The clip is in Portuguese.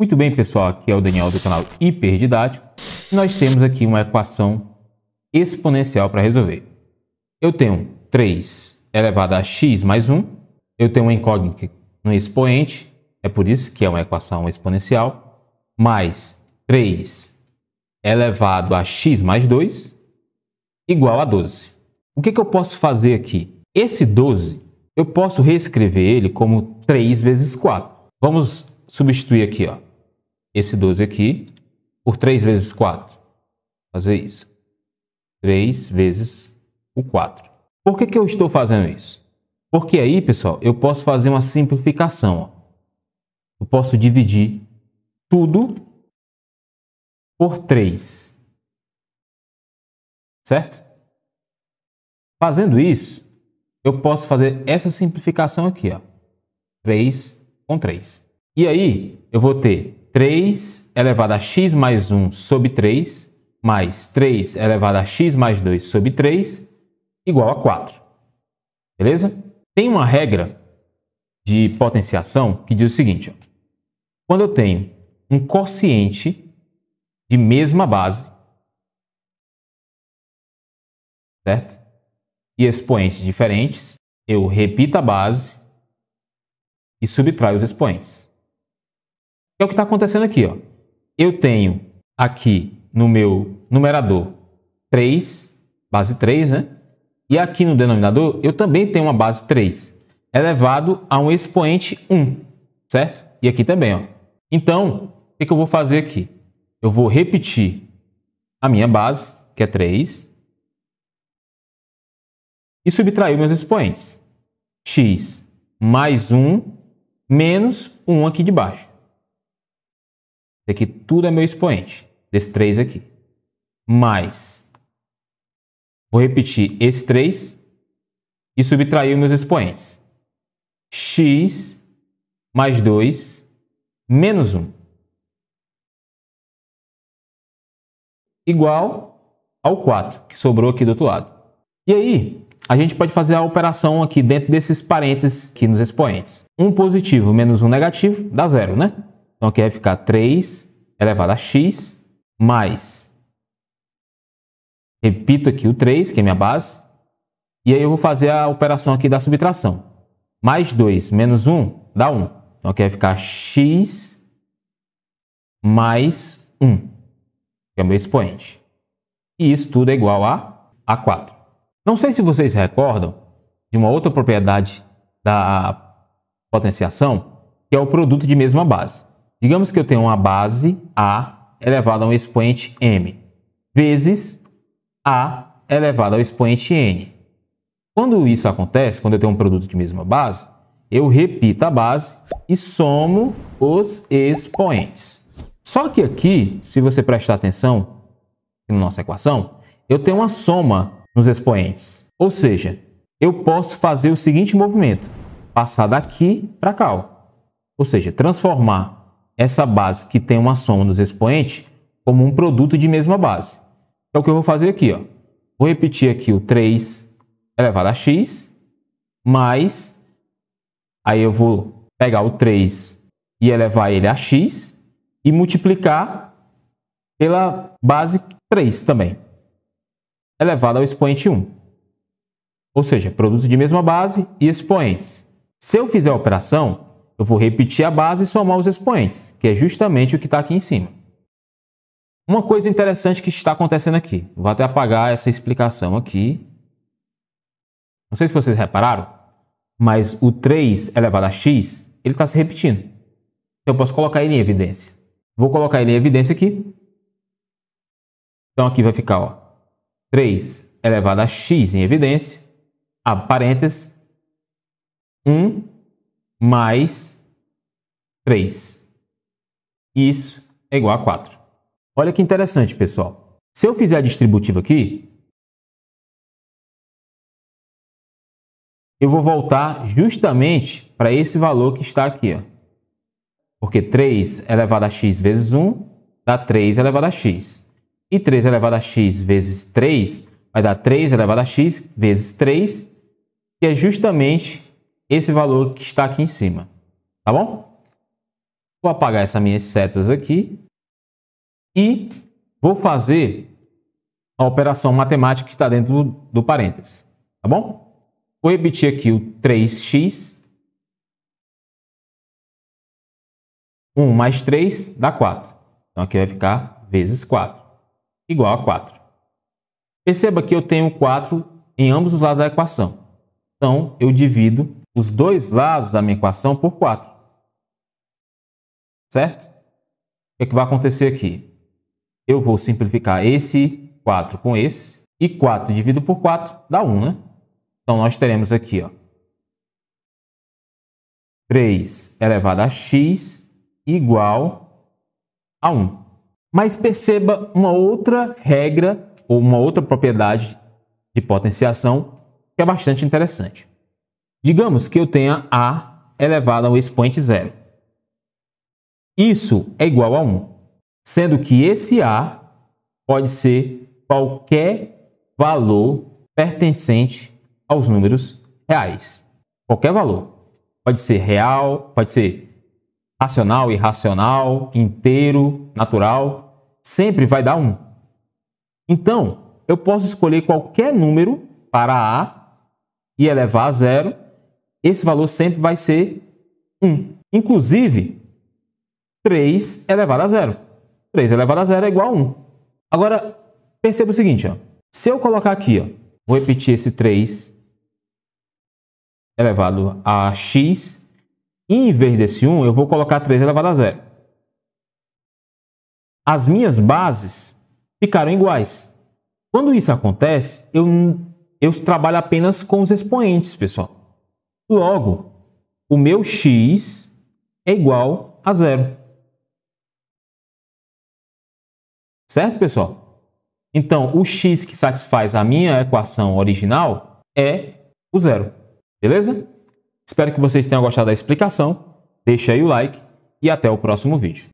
Muito bem, pessoal, aqui é o Daniel do canal Hiperdidático e nós temos aqui uma equação exponencial para resolver. Eu tenho 3 elevado a x mais 1, eu tenho uma incógnita no expoente, é por isso que é uma equação exponencial, mais 3 elevado a x mais 2 igual a 12. O que, que eu posso fazer aqui? Esse 12, eu posso reescrever ele como 3 vezes 4. Vamos substituir aqui, ó esse 12 aqui por 3 vezes 4. Fazer isso. 3 vezes o 4. Por que, que eu estou fazendo isso? Porque aí, pessoal, eu posso fazer uma simplificação. Ó. Eu posso dividir tudo por 3. Certo? Fazendo isso, eu posso fazer essa simplificação aqui, ó. 3 com 3. E aí, eu vou ter 3 é elevado a x mais 1 sobre 3, mais 3 é elevado a x mais 2 sobre 3, igual a 4. Beleza? Tem uma regra de potenciação que diz o seguinte. Ó. Quando eu tenho um quociente de mesma base, certo? E expoentes diferentes, eu repito a base e subtraio os expoentes é o que está acontecendo aqui. Ó. Eu tenho aqui no meu numerador 3, base 3, né? E aqui no denominador eu também tenho uma base 3, elevado a um expoente 1, certo? E aqui também, ó. Então, o que eu vou fazer aqui? Eu vou repetir a minha base, que é 3, e subtrair meus expoentes. x mais 1 menos 1 aqui de baixo. Isso aqui tudo é meu expoente, desse 3 aqui. Mais, vou repetir esse 3 e subtrair meus expoentes. x mais 2 menos 1. Igual ao 4, que sobrou aqui do outro lado. E aí, a gente pode fazer a operação aqui dentro desses parênteses aqui nos expoentes. 1 positivo menos 1 negativo dá zero, né? Então aqui vai ficar 3 elevado a x mais. Repito aqui o 3, que é minha base. E aí eu vou fazer a operação aqui da subtração. Mais 2 menos 1 dá 1. Então aqui vai ficar x mais 1, que é o meu expoente. E isso tudo é igual a A4. Não sei se vocês recordam de uma outra propriedade da potenciação, que é o produto de mesma base. Digamos que eu tenho uma base A elevada a um expoente M vezes A elevada ao expoente N. Quando isso acontece, quando eu tenho um produto de mesma base, eu repito a base e somo os expoentes. Só que aqui, se você prestar atenção na nossa equação, eu tenho uma soma nos expoentes. Ou seja, eu posso fazer o seguinte movimento, passar daqui para cá. Ó. Ou seja, transformar essa base que tem uma soma nos expoentes como um produto de mesma base. Então, o que eu vou fazer aqui? Ó? Vou repetir aqui o 3 elevado a x, mais, aí eu vou pegar o 3 e elevar ele a x, e multiplicar pela base 3 também, elevado ao expoente 1. Ou seja, produto de mesma base e expoentes. Se eu fizer a operação, eu vou repetir a base e somar os expoentes, que é justamente o que está aqui em cima. Uma coisa interessante que está acontecendo aqui. Vou até apagar essa explicação aqui. Não sei se vocês repararam, mas o 3 elevado a x, ele está se repetindo. Então eu posso colocar ele em evidência. Vou colocar ele em evidência aqui. Então aqui vai ficar ó, 3 elevado a x em evidência, abre parênteses, 1 mais 3. isso é igual a 4. Olha que interessante, pessoal. Se eu fizer a distributiva aqui, eu vou voltar justamente para esse valor que está aqui. Ó. Porque 3 é elevado a x vezes 1 dá 3 é elevado a x. E 3 é elevado a x vezes 3 vai dar 3 elevado a x vezes 3, que é justamente esse valor que está aqui em cima. Tá bom? Vou apagar essas minhas setas aqui e vou fazer a operação matemática que está dentro do, parênteses, tá bom? Vou repetir aqui o 3x. 1 mais 3 dá 4. Então aqui vai ficar vezes 4, igual a 4. Perceba que eu tenho 4 em ambos os lados da equação. Então eu divido os dois lados da minha equação por 4 certo? O que, é que vai acontecer aqui? Eu vou simplificar esse 4 com esse, e 4 dividido por 4 dá 1, né? Então, nós teremos aqui, ó, 3 elevado a x igual a 1. Mas perceba uma outra regra ou uma outra propriedade de potenciação que é bastante interessante. Digamos que eu tenha a elevado ao expoente zero. Isso é igual a 1, sendo que esse A pode ser qualquer valor pertencente aos números reais. Qualquer valor. Pode ser real, pode ser racional, irracional, inteiro, natural. Sempre vai dar 1. Então, eu posso escolher qualquer número para A e elevar a zero. Esse valor sempre vai ser 1. Inclusive, 3 elevado a zero. 3 elevado a zero é igual a 1. Agora, perceba o seguinte, ó. se eu colocar aqui, ó, vou repetir esse 3 elevado a x, e em vez desse 1, eu vou colocar 3 elevado a zero. As minhas bases ficaram iguais. Quando isso acontece, eu, eu trabalho apenas com os expoentes, pessoal. Logo, o meu x é igual a zero. Certo, pessoal? Então, o x que satisfaz a minha equação original é o zero. Beleza? Espero que vocês tenham gostado da explicação. Deixe aí o like e até o próximo vídeo.